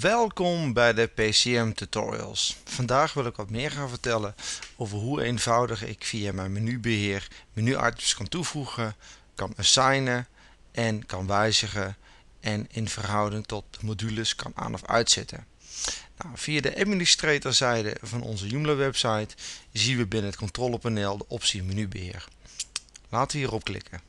Welkom bij de PCM Tutorials. Vandaag wil ik wat meer gaan vertellen over hoe eenvoudig ik via mijn menubeheer menu-items kan toevoegen, kan assignen en kan wijzigen en in verhouding tot modules kan aan- of uitzetten. Nou, via de administratorzijde van onze Joomla website zien we binnen het controlepaneel de optie menubeheer. Laten we hierop klikken.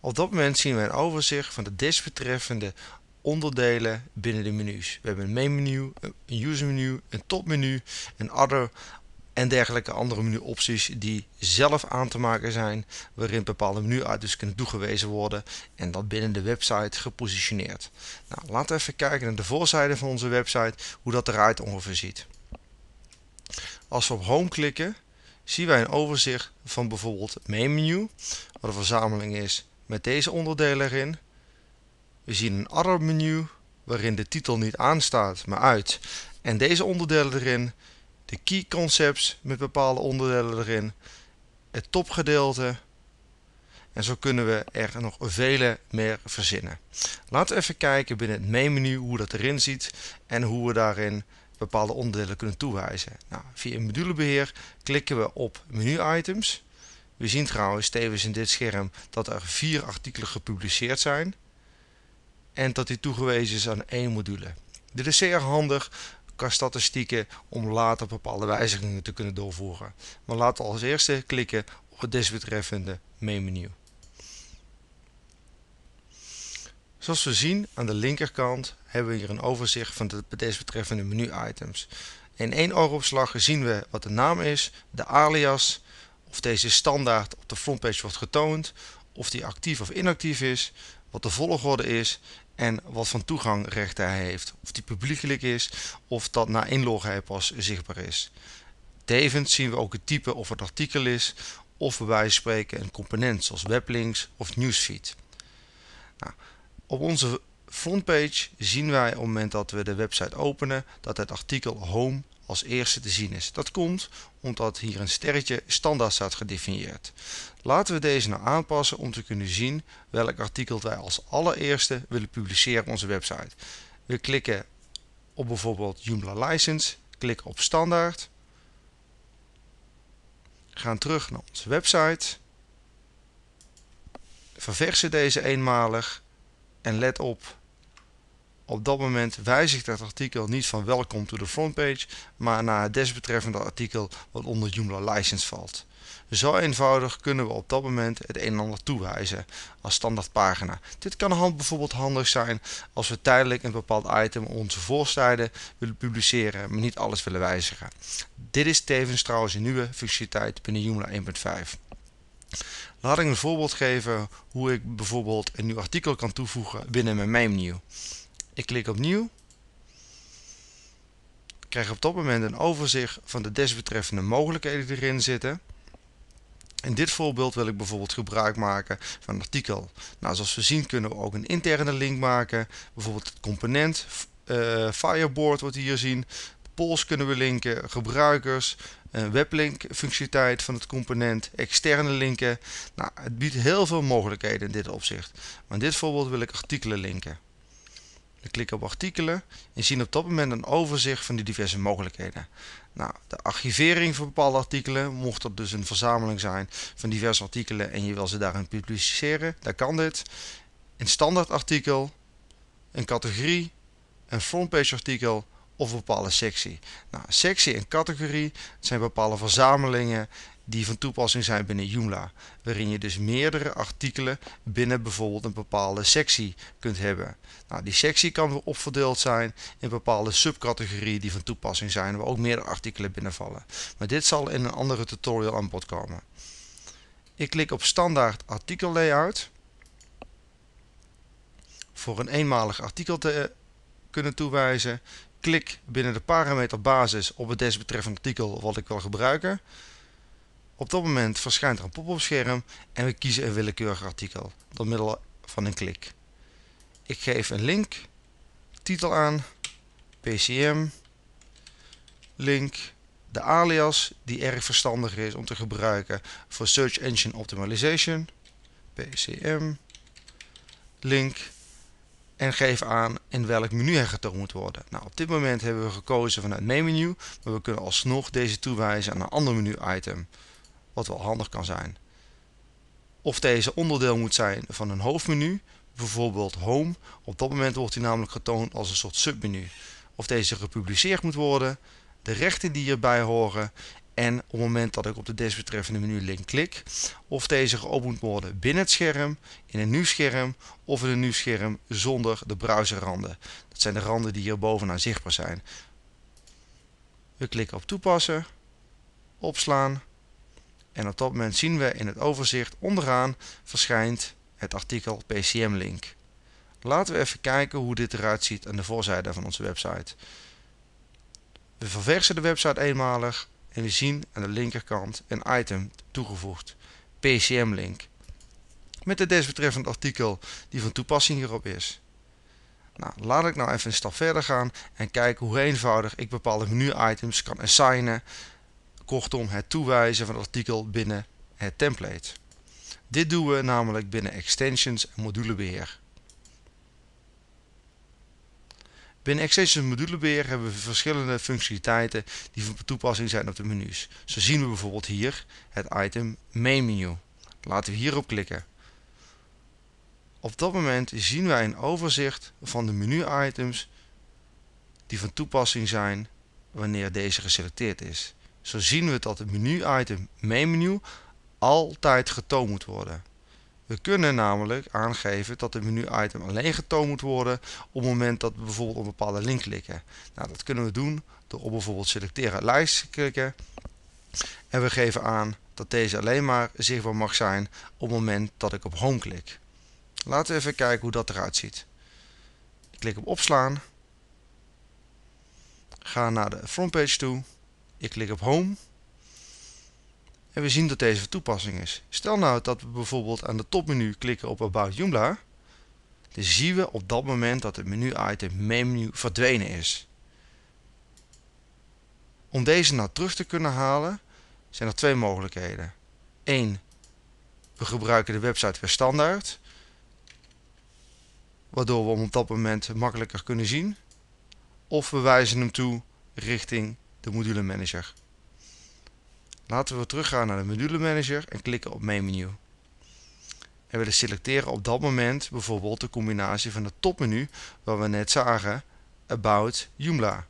Op dat moment zien we een overzicht van de desbetreffende onderdelen binnen de menus. We hebben een main menu, een user menu, een topmenu, een other en dergelijke andere menu opties die zelf aan te maken zijn, waarin bepaalde menu-items kunnen toegewezen worden en dat binnen de website gepositioneerd. Nou, laten we even kijken naar de voorzijde van onze website, hoe dat eruit ongeveer ziet. Als we op Home klikken, zien wij een overzicht van bijvoorbeeld het main menu, wat een verzameling is met deze onderdelen erin. We zien een other menu waarin de titel niet aanstaat maar uit en deze onderdelen erin, de key concepts met bepaalde onderdelen erin, het topgedeelte en zo kunnen we er nog vele meer verzinnen. Laten we even kijken binnen het menu hoe dat erin ziet en hoe we daarin bepaalde onderdelen kunnen toewijzen. Nou, via modulebeheer klikken we op menu items. We zien trouwens tevens in dit scherm dat er vier artikelen gepubliceerd zijn en dat die toegewezen is aan één module. Dit is zeer handig qua statistieken om later bepaalde wijzigingen te kunnen doorvoeren. Maar laten we als eerste klikken op het desbetreffende menu. Zoals we zien aan de linkerkant hebben we hier een overzicht van de desbetreffende menu-items. In één oogopslag zien we wat de naam is, de alias, of deze standaard op de frontpage wordt getoond, of die actief of inactief is, wat de volgorde is en wat van toegangrechten hij heeft. Of die publiekelijk is of dat na inloggen hij pas zichtbaar is. Tevens zien we ook het type of het artikel is of we van spreken een component zoals weblinks of newsfeed. Nou, op onze frontpage zien wij op het moment dat we de website openen dat het artikel home als eerste te zien is. Dat komt omdat hier een sterretje standaard staat gedefinieerd. Laten we deze nou aanpassen om te kunnen zien welk artikel wij als allereerste willen publiceren op onze website. We klikken op bijvoorbeeld Joomla License, klikken op standaard, gaan terug naar onze website, verversen deze eenmalig en let op op dat moment wijzigt dat artikel niet van welkom to the frontpage, maar naar het desbetreffende artikel wat onder Joomla License valt. Zo eenvoudig kunnen we op dat moment het een en ander toewijzen als standaardpagina. Dit kan bijvoorbeeld handig zijn als we tijdelijk een bepaald item op onze voorstijden willen publiceren, maar niet alles willen wijzigen. Dit is tevens trouwens een nieuwe functionaliteit binnen Joomla 1.5. Laat ik een voorbeeld geven hoe ik bijvoorbeeld een nieuw artikel kan toevoegen binnen mijn menu. Ik klik op nieuw. Ik krijg op dat moment een overzicht van de desbetreffende mogelijkheden die erin zitten. In dit voorbeeld wil ik bijvoorbeeld gebruik maken van een artikel. Nou, zoals we zien kunnen we ook een interne link maken. Bijvoorbeeld het component uh, Fireboard wordt hier zien. Polls kunnen we linken, gebruikers, een weblink functionaliteit van het component, externe linken. Nou, het biedt heel veel mogelijkheden in dit opzicht. Maar in dit voorbeeld wil ik artikelen linken klik op artikelen en zien op dat moment een overzicht van de diverse mogelijkheden. Nou, de archivering van bepaalde artikelen, mocht dat dus een verzameling zijn van diverse artikelen en je wil ze daarin publiceren, dan kan dit. Een standaard artikel, een categorie, een frontpage artikel of een bepaalde sectie. Nou, sectie en categorie zijn bepaalde verzamelingen die van toepassing zijn binnen Joomla, waarin je dus meerdere artikelen binnen bijvoorbeeld een bepaalde sectie kunt hebben. Nou, die sectie kan weer opverdeeld zijn in bepaalde subcategorieën die van toepassing zijn, waar ook meerdere artikelen binnenvallen. Maar dit zal in een andere tutorial aan bod komen. Ik klik op standaard artikel layout voor een eenmalig artikel te kunnen toewijzen. Klik binnen de parameter basis op het desbetreffende artikel wat ik wil gebruiken. Op dat moment verschijnt er een pop-up scherm en we kiezen een willekeurig artikel door middel van een klik. Ik geef een link, titel aan, PCM, link, de alias die erg verstandig is om te gebruiken voor Search Engine Optimization, PCM, link en geef aan in welk menu hij getoond moet worden. Nou, op dit moment hebben we gekozen vanuit main menu, maar we kunnen alsnog deze toewijzen aan een ander menu item wat wel handig kan zijn. Of deze onderdeel moet zijn van een hoofdmenu, bijvoorbeeld Home. Op dat moment wordt hij namelijk getoond als een soort submenu. Of deze gepubliceerd moet worden, de rechten die hierbij horen en op het moment dat ik op de desbetreffende menu-link klik, of deze geopend moet worden binnen het scherm, in een nieuw scherm of in een nieuw scherm zonder de browserranden. Dat zijn de randen die hier bovenaan zichtbaar zijn. We klikken op toepassen, opslaan en op dat moment zien we in het overzicht onderaan verschijnt het artikel PCM link. Laten we even kijken hoe dit eruit ziet aan de voorzijde van onze website. We verversen de website eenmalig en we zien aan de linkerkant een item toegevoegd, PCM link. Met het desbetreffend artikel die van toepassing hierop is. Nou, laat ik nou even een stap verder gaan en kijken hoe eenvoudig ik bepaalde menu items kan assignen kortom het toewijzen van het artikel binnen het template. Dit doen we namelijk binnen extensions en modulebeheer. Binnen Extensions modulebeheer hebben we verschillende functionaliteiten die van toepassing zijn op de menus. Zo zien we bijvoorbeeld hier het item Main Menu. Laten we hierop klikken. Op dat moment zien wij een overzicht van de menu-items die van toepassing zijn wanneer deze geselecteerd is zo zien we dat het menu-item menu, altijd getoond moet worden. We kunnen namelijk aangeven dat het menu-item alleen getoond moet worden op het moment dat we bijvoorbeeld op een bepaalde link klikken. Nou, dat kunnen we doen door op bijvoorbeeld selecteren lijst te klikken. En we geven aan dat deze alleen maar zichtbaar mag zijn op het moment dat ik op home klik. Laten we even kijken hoe dat eruit ziet. Ik klik op opslaan. Ga naar de frontpage toe. Ik klik op Home. En we zien dat deze van toepassing is. Stel nou dat we bijvoorbeeld aan de topmenu klikken op About Joomla. Dan zien we op dat moment dat het menu-item menu verdwenen is. Om deze nou terug te kunnen halen zijn er twee mogelijkheden. Eén, we gebruiken de website weer standaard. Waardoor we hem op dat moment makkelijker kunnen zien. Of we wijzen hem toe richting de module manager. Laten we teruggaan naar de module manager en klikken op main menu. En willen selecteren op dat moment bijvoorbeeld de combinatie van het topmenu waar we net zagen, About Joomla.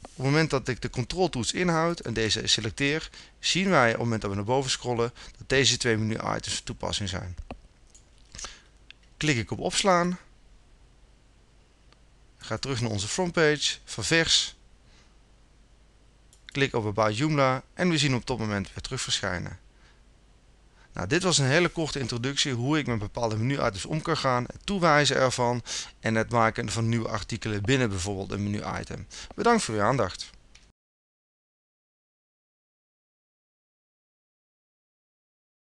Op het moment dat ik de controltoets inhoud en deze selecteer, zien wij op het moment dat we naar boven scrollen dat deze twee menu items van toepassing zijn. Klik ik op opslaan, ga terug naar onze frontpage, ververs Klik op About Joomla en we zien op dat moment weer terug verschijnen. Nou, dit was een hele korte introductie hoe ik met bepaalde menu-items om kan gaan, het toewijzen ervan en het maken van nieuwe artikelen binnen bijvoorbeeld een menu-item. Bedankt voor uw aandacht.